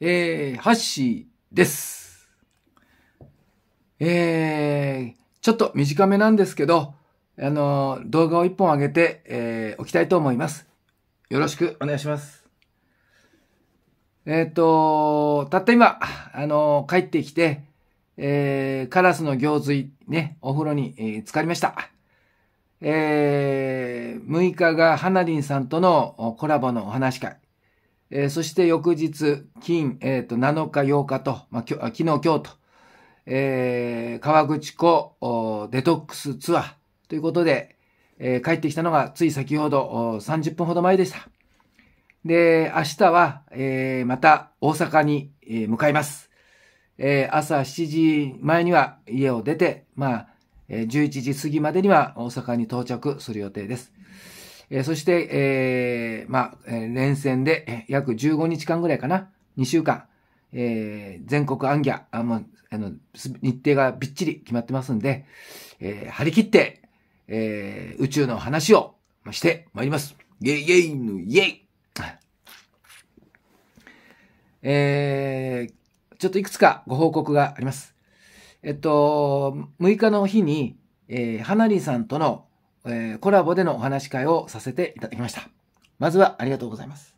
えー、ハッシーです。えー、ちょっと短めなんですけど、あのー、動画を一本上げて、えー、おきたいと思います。よろしくお願いします。えっ、ー、と、たった今、あのー、帰ってきて、えー、カラスの行水、ね、お風呂に、えー、浸かりました。えー、6日が花林さんとのコラボのお話会。えー、そして翌日、金、えー、と、7日、8日と、まあ、きょ昨日、今日と、えー、川口湖デトックスツアーということで、えー、帰ってきたのがつい先ほど、30分ほど前でした。で、明日は、えー、また大阪に、えー、向かいます。えー、朝7時前には家を出て、まあ、11時過ぎまでには大阪に到着する予定です。えー、そして、えー、まあ、えー、連戦で約15日間ぐらいかな、2週間、えー、全国アンギャ、あもうあの日程がびっちり決まってますんで、えー、張り切って、えー、宇宙の話をしてまいります。イェイイェイヌイェイえー、ちょっといくつかご報告があります。えっと、6日の日に、えー、花ナさんとのえー、コラボでのお話し会をさせていただきました。まずはありがとうございます。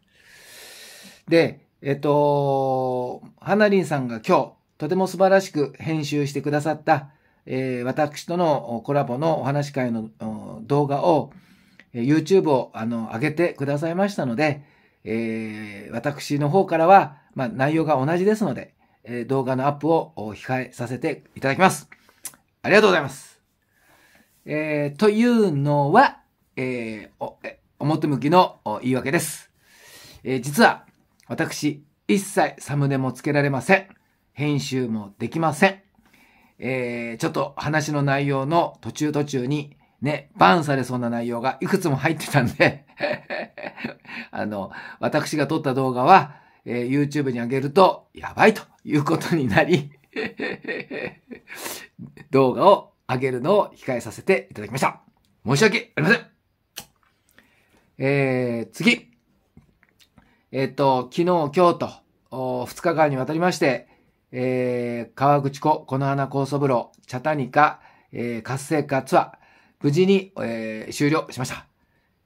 で、えっと、はなりんさんが今日、とても素晴らしく編集してくださった、えー、私とのコラボのお話し会の動画を、YouTube をあの上げてくださいましたので、えー、私の方からは、まあ、内容が同じですので、え動画のアップを控えさせていただきます。ありがとうございます。えー、というのは、えー、お、表向きの言い訳です。えー、実は、私、一切サムネもつけられません。編集もできません。えー、ちょっと話の内容の途中途中にね、バンされそうな内容がいくつも入ってたんで あの、私が撮った動画は、えー、YouTube に上げるとやばいということになり 動画をあげるのを控えさせていただきました。申し訳ありません。えー、次。えっ、ー、と、昨日、今日と、2日間にわたりまして、えー、川口湖、この花高素風呂、茶谷か、えー、活性化ツアー、無事に、えー、終了しました。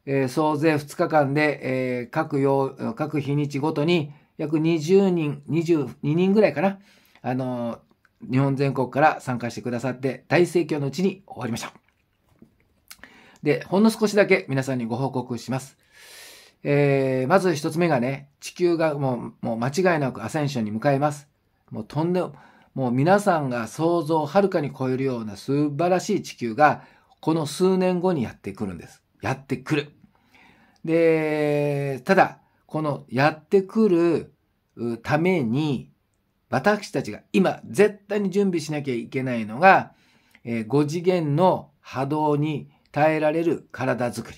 えー、総勢2日間で、えー、各曜、各日にちごとに、約20人、22人ぐらいかな、あの日本全国から参加してくださって大盛況のうちに終わりました。で、ほんの少しだけ皆さんにご報告します。えー、まず一つ目がね、地球がもう、もう間違いなくアセンションに向かいます。もうとんでも、もう皆さんが想像をはるかに超えるような素晴らしい地球が、この数年後にやってくるんです。やってくる。で、ただ、このやってくるために、私たちが今絶対に準備しなきゃいけないのが、え5次元の波動に耐えられる体づく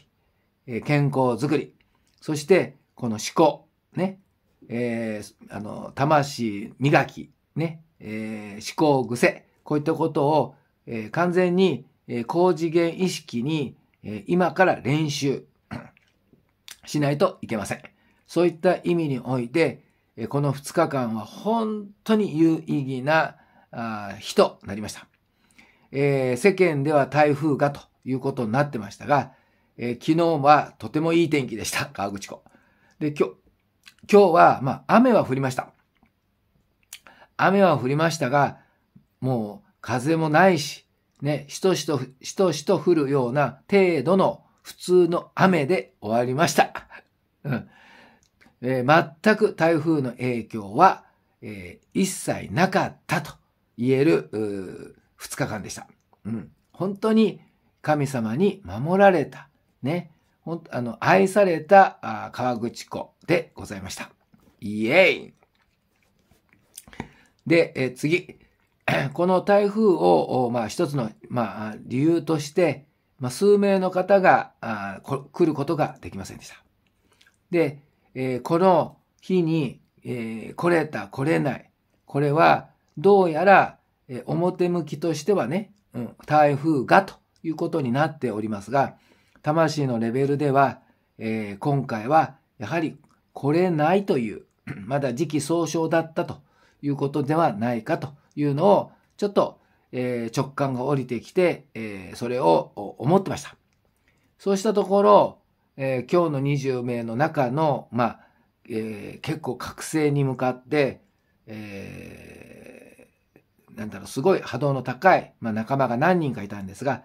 り、健康づくり、そしてこの思考、ね、えー、あの、魂磨き、ね、え思考癖、こういったことを、え完全に、え高次元意識に、え今から練習 しないといけません。そういった意味において、この2日間は本当に有意義な日となりました。え世間では台風がということになってましたが、え昨日はとてもいい天気でした、河 口湖。で、今日、今日は、まあ、雨は降りました。雨は降りましたが、もう風もないし、ね、しとしと、しとしと降るような程度の普通の雨で終わりました。うん。えー、全く台風の影響は、えー、一切なかったと言える2日間でした。うん。本当に神様に守られた、ね。ほんあの、愛されたあ川口湖でございました。イエーイで、えー、次。この台風を、まあ、一つの、まあ、理由として、まあ、数名の方が来ることができませんでした。で、えー、この日に、えー、来れた、来れない。これは、どうやら、えー、表向きとしてはね、うん、台風がということになっておりますが、魂のレベルでは、えー、今回は、やはり来れないという、まだ時期尚早だったということではないかというのを、ちょっと、えー、直感が降りてきて、えー、それを思ってました。そうしたところ、えー、今日の20名の中の、まあえー、結構覚醒に向かって、えー、なんだろう、すごい波動の高い、まあ、仲間が何人かいたんですが、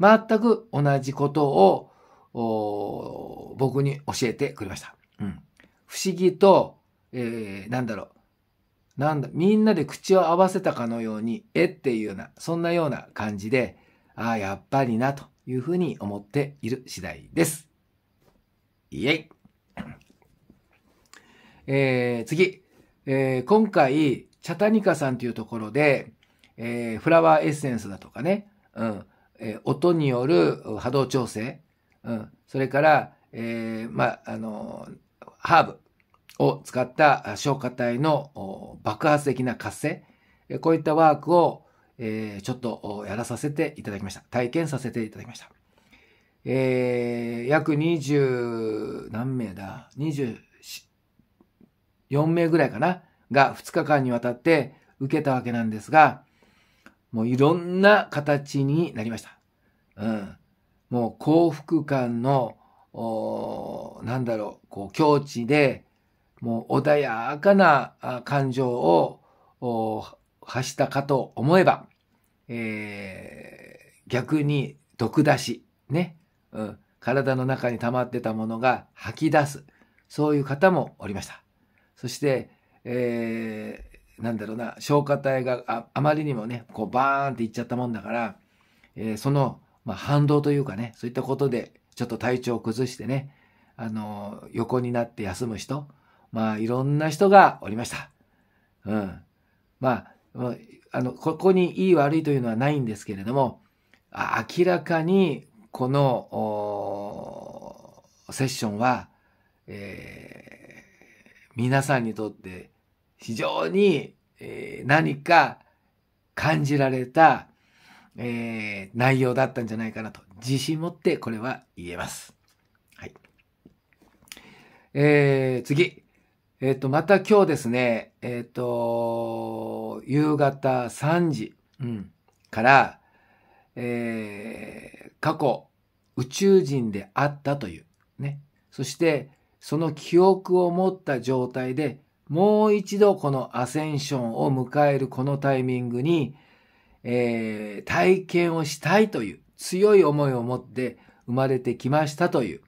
全く同じことを、僕に教えてくれました。うん、不思議と、えー、なんだろう、なんだ、みんなで口を合わせたかのように、えっていうような、そんなような感じで、ああ、やっぱりな、というふうに思っている次第です。イェイ。えー、次。えー、今回、チャタニカさんというところで、えー、フラワーエッセンスだとかね、うん、えー、音による波動調整、うん、それから、えー、まあ、のー、ハーブを使った消化体の爆発的な活性、こういったワークを、えー、ちょっとやらさせていただきました。体験させていただきました。えー、約20何名だ ?24 名ぐらいかなが2日間にわたって受けたわけなんですが、もういろんな形になりました。うん。もう幸福感の、なんだろう、こう境地で、もう穏やかな感情を発したかと思えば、えー、逆に毒出し、ね、うん、体の中に溜まってたものが吐き出す。そういう方もおりました。そして、えー、なんだろうな、消化体がああまりにもね、こうバーンっていっちゃったもんだから、えー、その、まあ、反動というかね、そういったことで、ちょっと体調を崩してね、あの横になって休む人、まあ、いろんな人がおりました。うん。まあ、あの、ここにいい悪いというのはないんですけれども、明らかにこのセッションは、えー、皆さんにとって非常に、えー、何か感じられた、えー、内容だったんじゃないかなと自信持ってこれは言えます。はい。えー、次。えっ、ー、と、また今日ですね、えっ、ー、と、夕方3時、うん、から、えー、過去、宇宙人であったという、ね。そして、その記憶を持った状態で、もう一度このアセンションを迎えるこのタイミングに、えー、体験をしたいという強い思いを持って生まれてきましたという、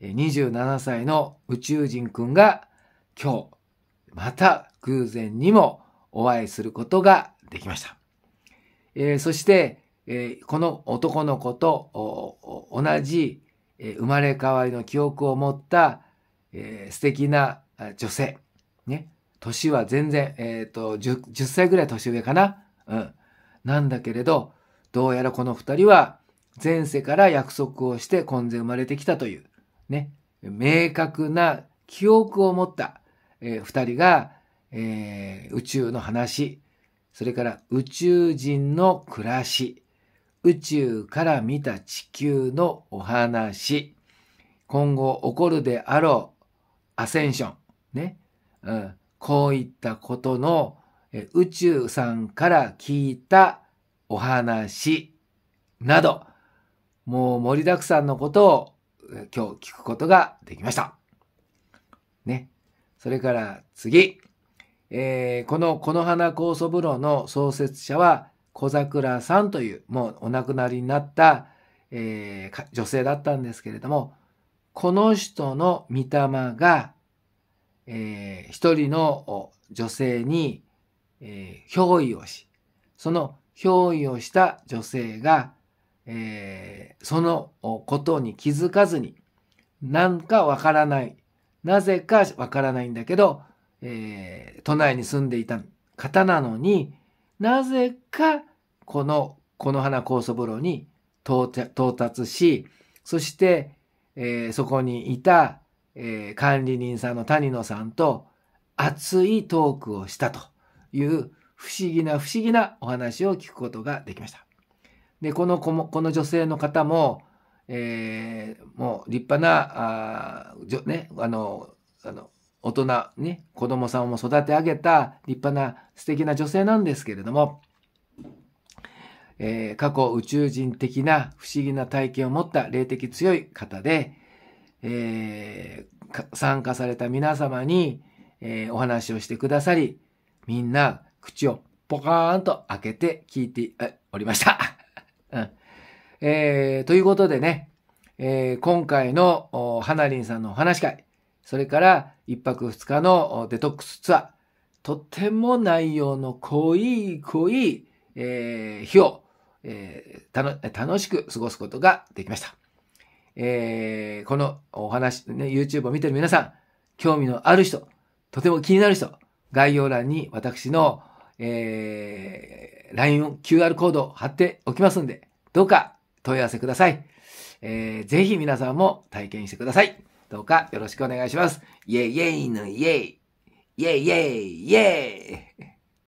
27歳の宇宙人くんが今日、また偶然にもお会いすることができました。えー、そして、えー、この男の子と同じ、えー、生まれ変わりの記憶を持った、えー、素敵な女性。ね。年は全然、えっ、ー、と10、10歳ぐらい年上かな。うん。なんだけれど、どうやらこの二人は前世から約束をして婚前生まれてきたという、ね。明確な記憶を持った、えー、二人が、えー、宇宙の話、それから宇宙人の暮らし、宇宙から見た地球のお話。今後起こるであろうアセンション。ね。うん。こういったことの宇宙さんから聞いたお話など、もう盛りだくさんのことを今日聞くことができました。ね。それから次。えー、この「この花酵素風呂」の創設者は小桜さんという、もうお亡くなりになった、えー、女性だったんですけれども、この人の御霊が、えー、一人の女性に、えー、憑依をし、その憑依をした女性が、えー、そのことに気づかずに、なんかわからない、なぜかわからないんだけど、えー、都内に住んでいた方なのに、なぜかこのこの花酵素風呂に到達しそして、えー、そこにいた、えー、管理人さんの谷野さんと熱いトークをしたという不思議な不思議なお話を聞くことができました。でこの子もこの女性の方も、えー、もう立派なあ、ね、あのあの大人、ね、子供さんも育て上げた立派な素敵な女性なんですけれども、えー、過去宇宙人的な不思議な体験を持った霊的強い方で、えー、参加された皆様に、えー、お話をしてくださり、みんな口をポカーンと開けて聞いておりました。うんえー、ということでね、え今回のハナリンさんのお話会、それから1泊2日のデトックスツアー。とても内容の濃い濃い、えー、日を、えー、楽しく過ごすことができました。えー、このお話、ね、YouTube を見てる皆さん、興味のある人、とても気になる人、概要欄に私の、えー、LINE QR コードを貼っておきますんで、どうか問い合わせください。えー、ぜひ皆さんも体験してください。どうかよろしくお願いします。イェイイェイのイェイイェイイェイイェイ